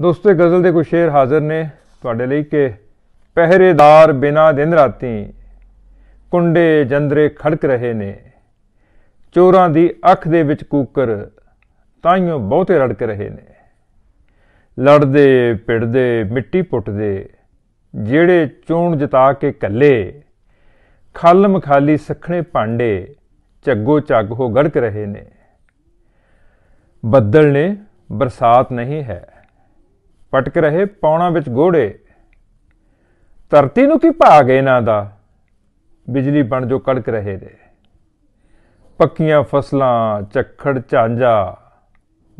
ਦੋਸਤੋ ਗਜ਼ਲ ਦੇ ਕੁਝ ਸ਼ੇਰ ਹਾਜ਼ਰ ਨੇ ਤੁਹਾਡੇ ਲਈ ਕਿ ਪਹਿਰੇਦਾਰ ਬਿਨਾ ਦਿਨ ਰਾਤੀ ਕੁੰਡੇ ਜੰਦਰੇ ਖੜਕ ਰਹੇ ਨੇ ਚੋਰਾਂ ਦੀ ਅੱਖ ਦੇ ਵਿੱਚ ਕੂਕਰ ਤਾਈਓ ਬਹੁਤੇ ਰੜਕ ਰਹੇ ਨੇ ਲੜਦੇ ਪਿੜਦੇ ਮਿੱਟੀ ਪੁੱਟਦੇ ਜਿਹੜੇ ਚੋਣ ਜਿਤਾ ਕੇ ਕੱਲੇ ਖਲਮ ਖਾਲੀ ਸਖਣੇ ਭਾਂਡੇ ਝੱਗੋ ਝੱਗ ਹੋ ਗੜਕ ਰਹੇ ਨੇ ਬੱਦਲ ਨੇ ਬਰਸਾਤ ਨਹੀਂ ਹੈ ਪਟਕ ਰਹੇ ਪੌਣਾ ਵਿੱਚ ਗੋੜੇ ਧਰਤੀ ਨੂੰ ਕੀ ਭਾਗ ਇਹਨਾਂ ਦਾ ਬਿਜਲੀ ਬਣ ਜੋ ਕੜਕ ਰਹੇ ਦੇ ਪੱਕੀਆਂ ਫਸਲਾਂ ਚੱਖੜ ਝਾਂਜਾ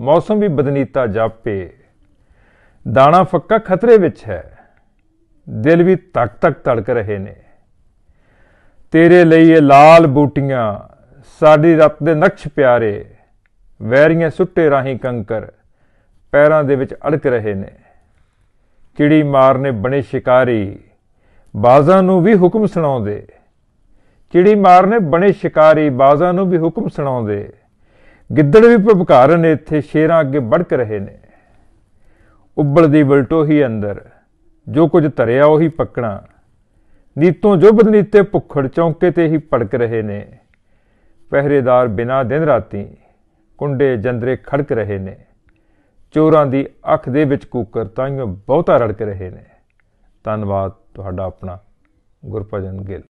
ਮੌਸਮ ਵੀ ਬਦਨੀਤਾ ਜਾਪੇ ਦਾਣਾ ਫੱਕਾ ਖਤਰੇ ਵਿੱਚ ਹੈ ਦਿਲ ਵੀ ਤੱਕ ਤੱਕ ਧੜਕ ਰਹੇ ਨੇ ਤੇਰੇ ਲਈ ਇਹ ਲਾਲ ਬੂਟੀਆਂ ਸਾਡੀ ਰਤ ਦੇ ਨਕਸ਼ ਪਿਆਰੇ ਵੈਰੀਆਂ ਸੁੱਟੇ ਰਾਹੀਂ ਕੰਕਰ ਪੈਰਾਂ ਦੇ ਵਿੱਚ ਅੜਕ ਰਹੇ ਨੇ ਚਿੜੀ ਨੇ ਬਣੇ ਸ਼ਿਕਾਰੀ ਬਾਜ਼ਾਂ ਨੂੰ ਵੀ ਹੁਕਮ ਸੁਣਾਉਂਦੇ ਚਿੜੀ ਨੇ ਬਣੇ ਸ਼ਿਕਾਰੀ ਬਾਜ਼ਾਂ ਨੂੰ ਵੀ ਹੁਕਮ ਸੁਣਾਉਂਦੇ ਗਿੱਦੜ ਵੀ ਭਪਕਾਰ ਨੇ ਇੱਥੇ ਸ਼ੇਰਾਂ ਅੱਗੇ ਬੜਕ ਰਹੇ ਨੇ ਉੱਬਲਦੀ ਹੀ ਅੰਦਰ ਜੋ ਕੁਝ ਧਰਿਆ ਉਹੀ ਪੱਕਣਾ ਨੀਤੋਂ ਜੋ ਬਦਨੀਤੇ ਭੁੱਖੜ ਚੌਂਕੇ ਤੇ ਹੀ ਪੜਕ ਰਹੇ ਨੇ ਪਹਿਰੇਦਾਰ ਬਿਨਾ ਦਿਨ ਰਾਤੀ ਕੁੰਡੇ ਜੰਦਰੇ ਖੜਕ ਰਹੇ ਨੇ ਚੋਰਾਂ ਦੀ ਅੱਖ ਦੇ ਵਿੱਚ ਕੂਕਰ ਤਾਂ ਬਹੁਤਾ ਰੜਕ ਰਹੇ ਨੇ ਧੰਨਵਾਦ ਤੁਹਾਡਾ ਆਪਣਾ ਗੁਰਪਜਨ ਗਿੱਲ